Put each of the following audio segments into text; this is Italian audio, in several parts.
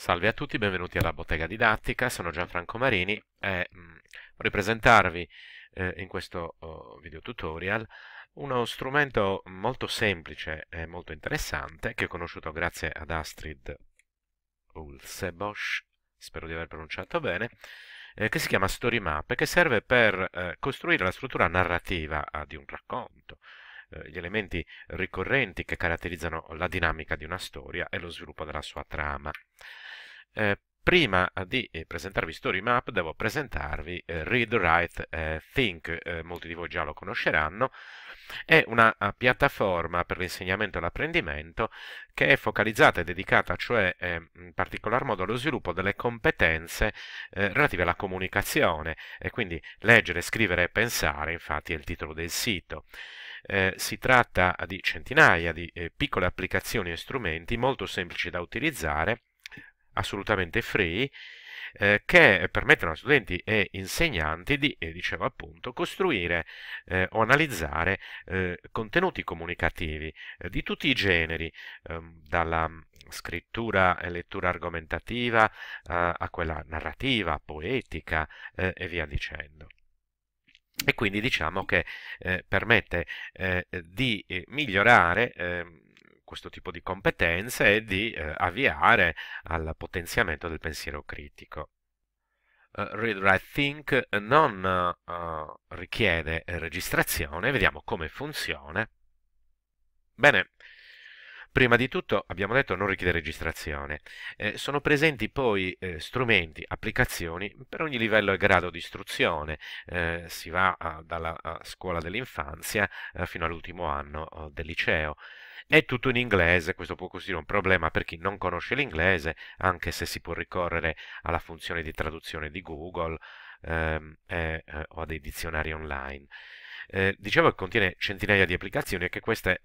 Salve a tutti, benvenuti alla Bottega Didattica, sono Gianfranco Marini e mm, vorrei presentarvi eh, in questo oh, video tutorial uno strumento molto semplice e molto interessante che ho conosciuto grazie ad Astrid Ulsebosch, spero di aver pronunciato bene, eh, che si chiama Story Map e che serve per eh, costruire la struttura narrativa ah, di un racconto, eh, gli elementi ricorrenti che caratterizzano la dinamica di una storia e lo sviluppo della sua trama. Eh, prima di eh, presentarvi Story Map devo presentarvi eh, Read, Write, Think, molti di voi già lo conosceranno, è una piattaforma per l'insegnamento e l'apprendimento che è focalizzata e dedicata cioè in particolar modo allo sviluppo delle competenze relative alla comunicazione e quindi leggere, scrivere e pensare infatti è il titolo del sito. Eh, si tratta di centinaia di eh, piccole applicazioni e strumenti molto semplici da utilizzare, assolutamente free, eh, che permettono a studenti e insegnanti di, eh, dicevo appunto, costruire eh, o analizzare eh, contenuti comunicativi di tutti i generi, ehm, dalla scrittura e lettura argomentativa a quella narrativa, poetica e via dicendo e quindi diciamo che eh, permette eh, di eh, migliorare eh, questo tipo di competenze e di eh, avviare al potenziamento del pensiero critico. Uh, Read Write Think non uh, richiede registrazione, vediamo come funziona. Bene, Prima di tutto, abbiamo detto, non richiede registrazione. Eh, sono presenti poi eh, strumenti, applicazioni per ogni livello e grado di istruzione. Eh, si va a, dalla a scuola dell'infanzia eh, fino all'ultimo anno eh, del liceo. È tutto in inglese, questo può costituire un problema per chi non conosce l'inglese, anche se si può ricorrere alla funzione di traduzione di Google ehm, eh, o a dei dizionari online. dicevo che contiene centinaia di applicazioni e che queste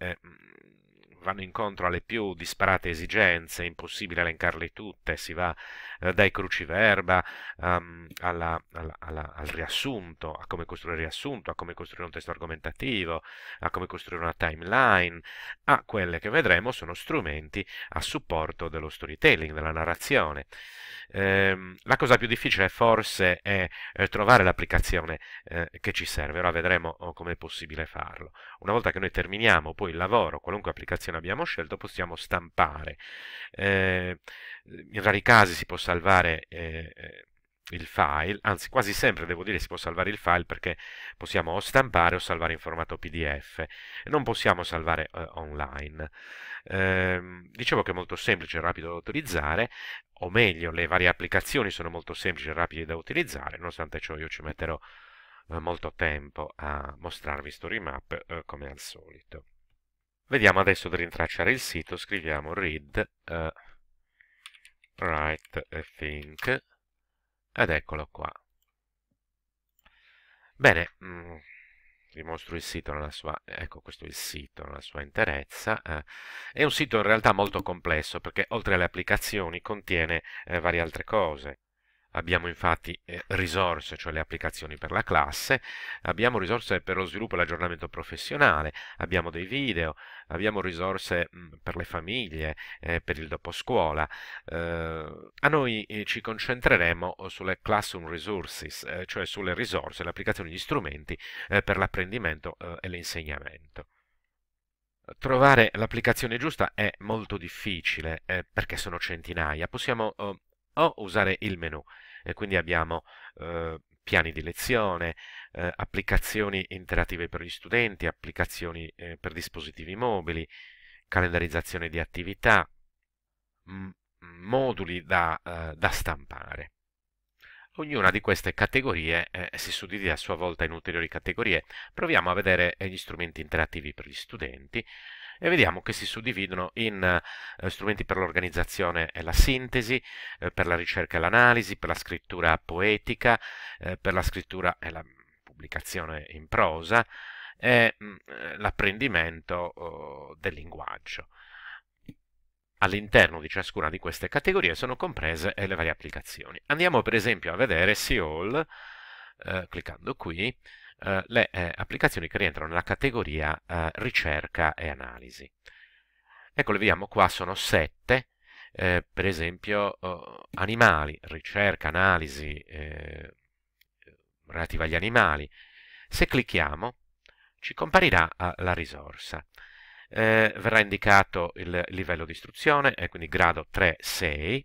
vanno incontro alle più disparate esigenze, è impossibile elencarle tutte, si va eh, dai cruciverba um, alla, alla, alla, al riassunto, a come costruire il riassunto, a come costruire un testo argomentativo, a come costruire una timeline, a quelle che vedremo sono strumenti a supporto dello storytelling, della narrazione. Eh, la cosa più difficile forse è eh, trovare l'applicazione eh, che ci serve, ora vedremo oh, come è possibile farlo. Una volta che noi terminiamo poi il lavoro, qualunque applicazione ne abbiamo scelto possiamo stampare. Eh, in rari casi si può salvare eh, eh, il file, anzi quasi sempre devo dire si può salvare il file perché possiamo o stampare o salvare in formato PDF, non possiamo salvare eh, online. Ehm, dicevo che è molto semplice e rapido da utilizzare o meglio le varie applicazioni sono molto semplici e rapide da utilizzare, nonostante ciò io ci metterò eh, molto tempo a mostrarvi StoryMap eh, come al solito. Vediamo adesso per rintracciare il sito, scriviamo read uh, write eh, think ed eccolo qua. Bene, mm, vi mostro il sito nella sua, ecco questo è il sito nella sua interezza, eh, è un sito in realtà molto complesso perché oltre alle applicazioni contiene eh, varie altre cose, Abbiamo infatti eh, risorse, cioè le applicazioni per la classe, abbiamo risorse per lo sviluppo e l'aggiornamento professionale, abbiamo dei video, abbiamo risorse mm, per le famiglie, eh, per il dopo scuola. Eh, a noi ci concentreremo sulle classroom resources, cioè sulle risorse, le applicazioni, gli strumenti per l'apprendimento e l'insegnamento. Trovare l'applicazione giusta è molto difficile perché sono centinaia. Possiamo o usare il menu e quindi abbiamo eh, piani di lezione, eh, applicazioni interattive per gli studenti, applicazioni eh, per dispositivi mobili, calendarizzazione di attività, moduli da, uhm, da, stampare. Ognuna di queste categorie eh, si suddivide a sua volta in ulteriori categorie. Proviamo a vedere gli strumenti interattivi per gli studenti e vediamo che si suddividono in eh, strumenti per l'organizzazione e la sintesi, eh, per la ricerca e l'analisi, per la scrittura poetica, eh, per la scrittura e la pubblicazione in prosa e mm, eh, l'apprendimento oh, del linguaggio. All'interno di ciascuna di queste categorie sono comprese eh, le varie applicazioni. Andiamo per esempio a vedere Seoul, eh, cliccando qui, eh, le eh, applicazioni che rientrano nella categoria eh, ricerca e analisi. Ecco, le vediamo qua, sono sette, eh, per esempio oh, animali, ricerca, analisi eh, relativa agli animali. Se clicchiamo ci comparirà la risorsa. verrà indicato il livello di istruzione, quindi grado 3-6,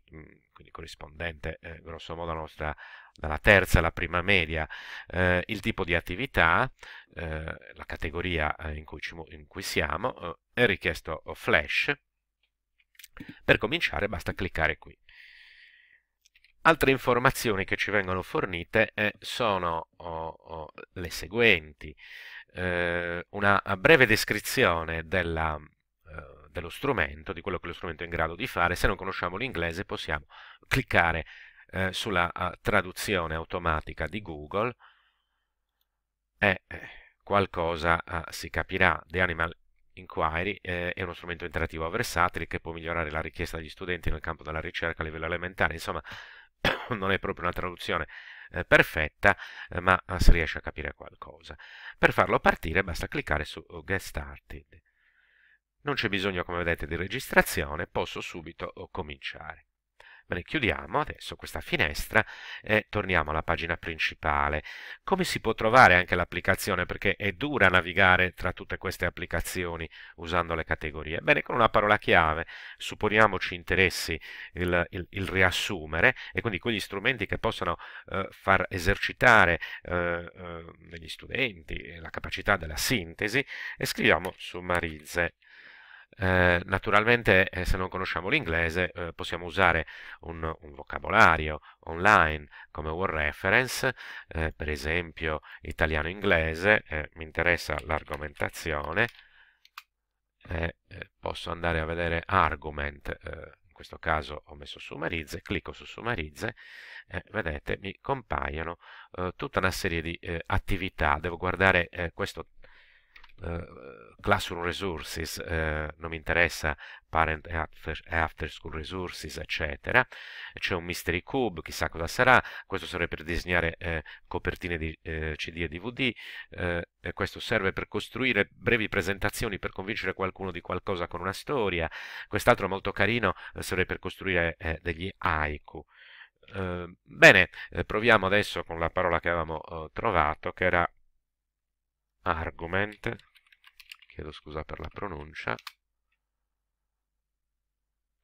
quindi corrispondente eh, grosso alla nostra, dalla terza alla prima media, eh, il tipo di attività, eh, la categoria eh, in cui, ci, in cui siamo, eh, è richiesto flash. Per cominciare basta cliccare qui. Altre informazioni che ci vengono fornite eh, sono oh, oh, le seguenti. una breve descrizione della, dello strumento, di quello che lo strumento è in grado di fare. Se non conosciamo l'inglese possiamo cliccare eh, sulla uh, traduzione automatica di Google e eh, qualcosa uh, si capirà. The Animal Inquiry eh, è uno strumento interattivo versatile che può migliorare la richiesta degli studenti nel campo della ricerca a livello elementare. Insomma, non è proprio una traduzione perfetta, ma si riesce a capire qualcosa. Per farlo partire basta cliccare su Get Started. Non c'è bisogno, come vedete, di registrazione, posso subito oh, cominciare. Bene, chiudiamo adesso questa finestra e torniamo alla pagina principale. Come si può trovare anche l'applicazione? Perché è dura navigare tra tutte queste applicazioni usando le categorie. Bene, con una parola chiave, supponiamo ci interessi il, il, il riassumere e quindi quegli strumenti che possono eh, far esercitare eh, eh, negli studenti la capacità della sintesi e scriviamo summarizze. Eh, naturalmente eh, se non conosciamo l'inglese eh, possiamo usare un, un, vocabolario online come word reference, eh, per esempio italiano-inglese, eh, mi interessa l'argomentazione, posso andare a vedere argument, in questo caso ho messo summarizze, clicco su summarizze e vedete mi compaiono tutta una serie di attività, devo guardare questo eh, classroom resources, uh, non mi interessa parent e after, after, school resources, eccetera. C'è un mystery cube, chissà cosa sarà, questo serve per disegnare eh, copertine di eh, CD e DVD, eh, e questo serve per costruire brevi presentazioni per convincere qualcuno di qualcosa con una storia, quest'altro molto carino eh, serve per costruire degli haiku. Ehm, bene, proviamo adesso con la parola che avevamo trovato, che era argument chiedo scusa per la pronuncia,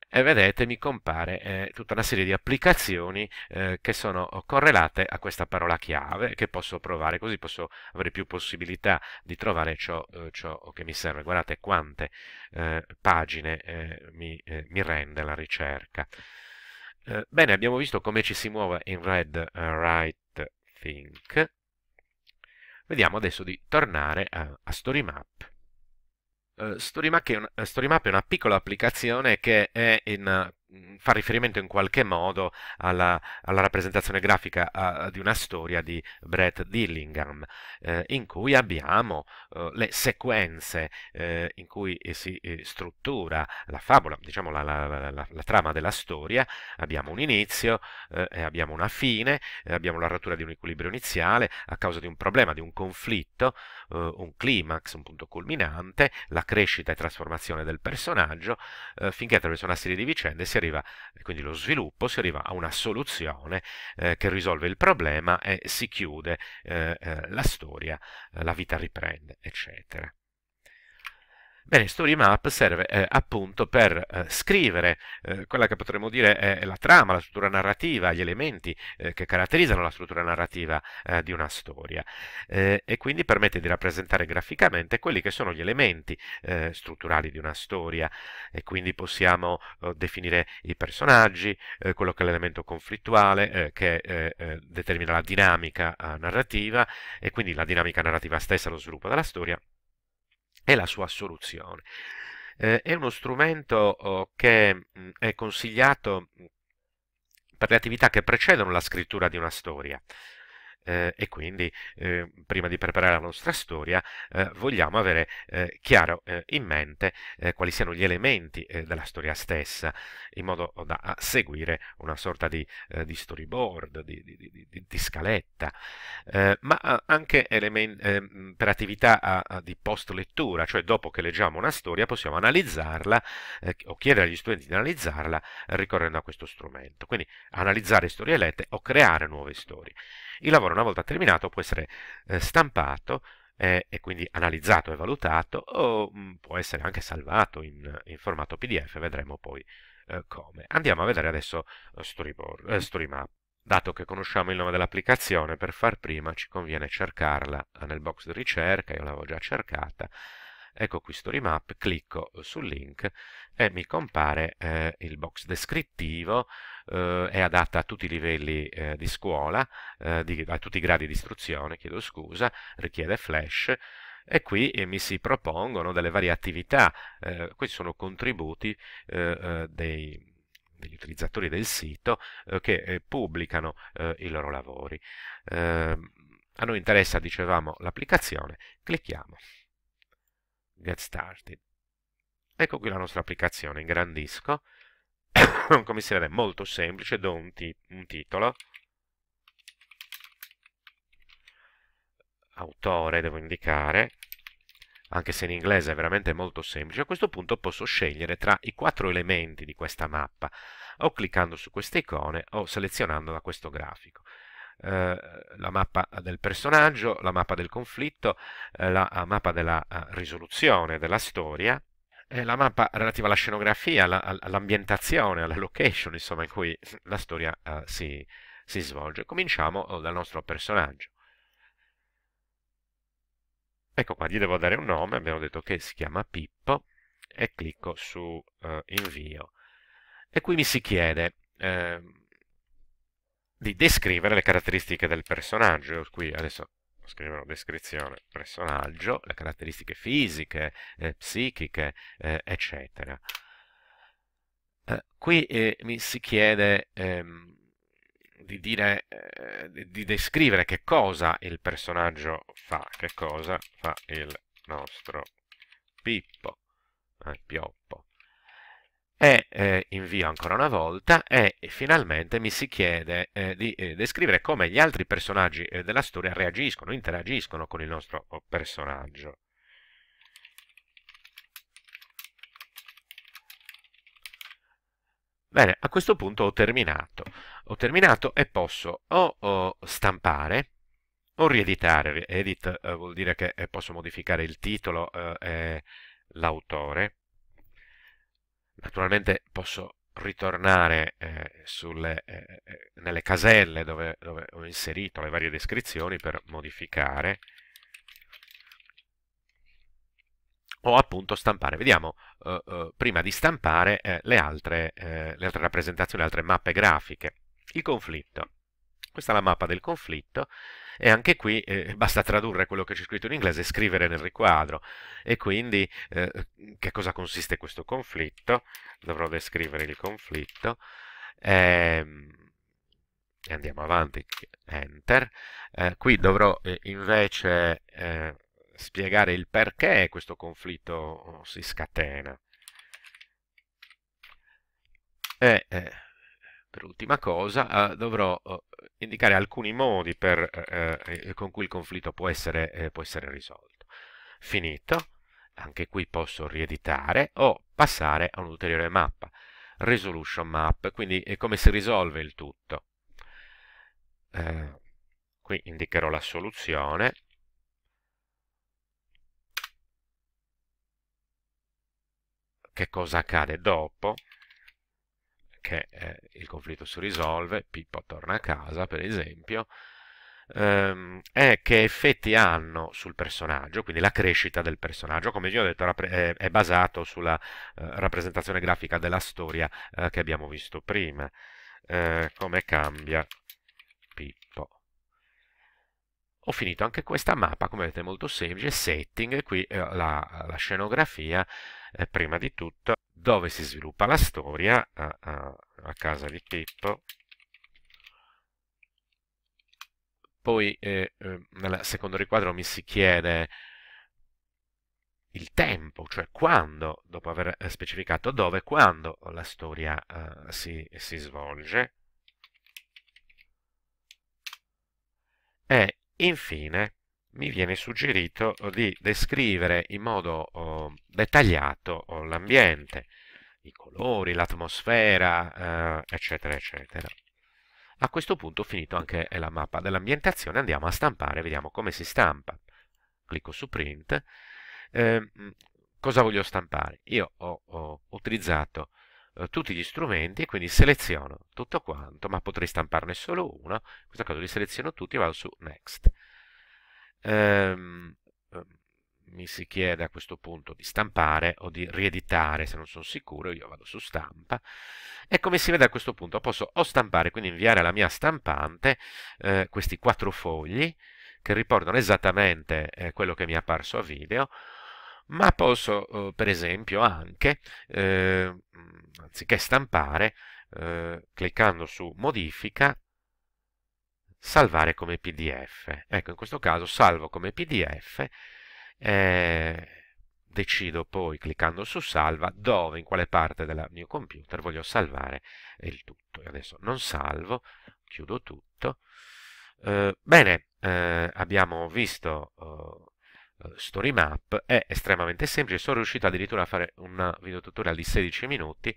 e vedete mi compare eh, tutta una serie di applicazioni eh, che sono correlate a questa parola chiave che posso provare così posso avere più possibilità di trovare ciò, eh, ciò che mi serve guardate quante eh, pagine eh, mi, eh, mi, rende la ricerca bene abbiamo visto come ci si muove in Red Write Think vediamo adesso di tornare a, a StoryMap Storymap, è, un, eh, Storymap è una piccola applicazione che è in Mhmm, fa riferimento in qualche modo alla, alla rappresentazione grafica a, di una storia di Brett Dillingham, eh, in cui abbiamo eh, le sequenze eh, in cui eh, si eh, struttura la favola, diciamo la, la, la, la, trama della storia, abbiamo un inizio eh, abbiamo una fine, abbiamo la rottura di un equilibrio iniziale a causa di un problema, di un conflitto, un climax, un punto culminante, la crescita e trasformazione del personaggio, finché attraverso una serie di vicende si arriva, eh, quindi lo sviluppo, si arriva a una soluzione eh, che risolve il problema e si chiude eh, eh la storia, eh, la vita riprende, eccetera. Bene, Story Map serve eh, appunto per eh, scrivere eh, quella che potremmo dire è la trama, la struttura narrativa, gli elementi eh, che caratterizzano la struttura narrativa eh, di una storia eh, e quindi permette di rappresentare graficamente quelli che sono gli elementi strutturali di una storia e quindi possiamo definire i personaggi, quello che è l'elemento conflittuale che determina la dinamica narrativa e quindi la dinamica narrativa stessa, lo sviluppo della storia e la sua assoluzione. Eh, è uno strumento oh, che mh, mm, è consigliato mm, per le attività che precedono la scrittura di una storia, eh, e quindi eh, prima di preparare la nostra storia eh, vogliamo avere eh, chiaro eh, in mente eh, quali siano gli elementi della storia stessa in modo da seguire una sorta di, di storyboard, di, di, di scaletta, ma anche ehm, per attività a, a di post lettura, cioè dopo che leggiamo una storia possiamo analizzarla o chiedere agli studenti di analizzarla ricorrendo a questo strumento, quindi analizzare storie lette o creare nuove storie. Il lavoro una volta terminato può essere eh, stampato eh, e quindi analizzato e valutato o mh, mm, può essere anche salvato in, in formato PDF, vedremo poi eh, come. Andiamo a vedere adesso eh, Storyboard, eh, Storymap. Dato che conosciamo il nome dell'applicazione, per far prima ci conviene cercarla eh, nel box di ricerca, io l'avevo già cercata, ecco qui story map clicco sul link e mi compare eh, il box descrittivo eh, è adatta a tutti i livelli eh, di scuola eh, di, a tutti i gradi di istruzione chiedo scusa richiede flash e qui eh, mi si propongono delle varie attività eh, questi sono contributi dei degli utilizzatori del sito eh, che pubblicano eh, i loro lavori. Ehm, a noi interessa, dicevamo, l'applicazione, clicchiamo. Get Started. Ecco qui la nostra applicazione, ingrandisco. Come si vede è molto semplice, do un, ti un titolo. Autore devo indicare, anche se in inglese è veramente molto semplice, a questo punto posso scegliere tra i quattro elementi di questa mappa, o cliccando su queste icone o selezionando da questo grafico eh, la mappa del personaggio, la mappa del conflitto, eh, la eh, mappa della eh, risoluzione della storia, eh, la mappa relativa alla scenografia, all'ambientazione, alla location, insomma, in cui la storia eh, si, si svolge. Cominciamo oh, dal nostro personaggio. Ecco qua, gli devo dare un nome, abbiamo detto che si chiama Pippo e clicco su eh, invio. E qui mi si chiede eh, di descrivere le caratteristiche del personaggio, per adesso scriverò descrizione personaggio, le caratteristiche fisiche, eh, psichiche, eh, eccetera. Eh, qui eh, mi si chiede ehm, di, dire, eh, di descrivere che cosa il personaggio fa, che cosa fa il nostro Pippo, eh, Pioppo e eh, invio ancora una volta e, finalmente mi si chiede eh, di eh, descrivere come gli altri personaggi eh, della storia reagiscono, interagiscono con il nostro oh, personaggio. Bene, a questo punto ho terminato. Ho terminato e posso o, o stampare o rieditare. Edit eh, vuol dire che eh, posso modificare il titolo e l'autore Naturalmente posso ritornare eh, sulle, eh, eh, nelle caselle dove, dove, ho inserito le varie descrizioni per modificare o appunto stampare. Vediamo eh, eh prima di stampare eh, le altre, le, altre, rappresentazioni, le altre mappe grafiche. Il conflitto. Questa è la mappa del conflitto e anche qui eh, basta tradurre quello che c'è scritto in inglese e scrivere nel riquadro. E quindi eh, che cosa consiste questo conflitto? Dovrò descrivere il conflitto. Eh, andiamo avanti, enter. Eh, qui dovrò eh, invece eh, spiegare il perché questo conflitto oh, si scatena. E, per ultima cosa, eh, dovrò eh, indicare alcuni modi per, eh, eh, con cui il conflitto può essere, può essere risolto. Finito, anche qui posso rieditare o passare a un'ulteriore mappa, resolution map, quindi è come si risolve il tutto. Eh, qui indicherò la soluzione. Che cosa accade dopo? che eh, il conflitto si risolve, Pippo torna a casa per esempio, ehm, è che effetti hanno sul personaggio, quindi la crescita del personaggio, come vi ho detto è basato sulla eh, rappresentazione grafica della storia eh, che abbiamo visto prima, eh, come cambia Pippo. Ho finito anche questa mappa, come vedete è molto semplice, setting, qui eh, la, la scenografia eh, prima di tutto dove si sviluppa la storia a, a, a casa di Pippo. Poi eh, ehm, nel secondo riquadro mi si chiede il tempo, cioè quando, dopo aver eh, specificato dove, e quando la storia eh, si, si, svolge. E infine mi viene suggerito di descrivere in modo oh, dettagliato oh, l'ambiente, i colori, l'atmosfera, eh, eccetera, eccetera. A questo punto ho finito anche eh, la mappa dell'ambientazione, andiamo a stampare, vediamo come si stampa. Clicco su print. Eh, cosa voglio stampare? Io ho, ho utilizzato eh, tutti gli strumenti quindi seleziono tutto quanto, ma potrei stamparne solo uno. In questo caso li seleziono tutti e vado su Next. Ehm, ehm, mi si chiede a questo punto di stampare o di rieditare se non sono sicuro, io vado su stampa e come si vede a questo punto posso o stampare, quindi inviare alla mia stampante eh, questi quattro fogli che riportano esattamente eh, quello che mi è apparso a video, ma posso eh, per esempio anche, eh, anziché stampare, eh, cliccando su modifica, salvare come PDF. Ecco, in questo caso salvo come PDF, eh, decido poi cliccando su salva dove, in quale parte del mio computer voglio salvare il tutto. Io adesso non salvo, chiudo tutto. Eh, bene, eh, abbiamo visto eh, Story Map, è estremamente semplice, sono riuscito addirittura a fare un video tutorial di 16 minuti.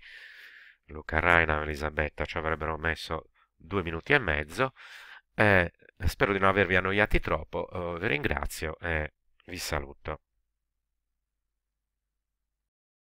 Luca Raina e Elisabetta ci avrebbero messo 2 minuti e mezzo. Eh, spero di non avervi annoiati troppo, eh, vi ringrazio e vi saluto.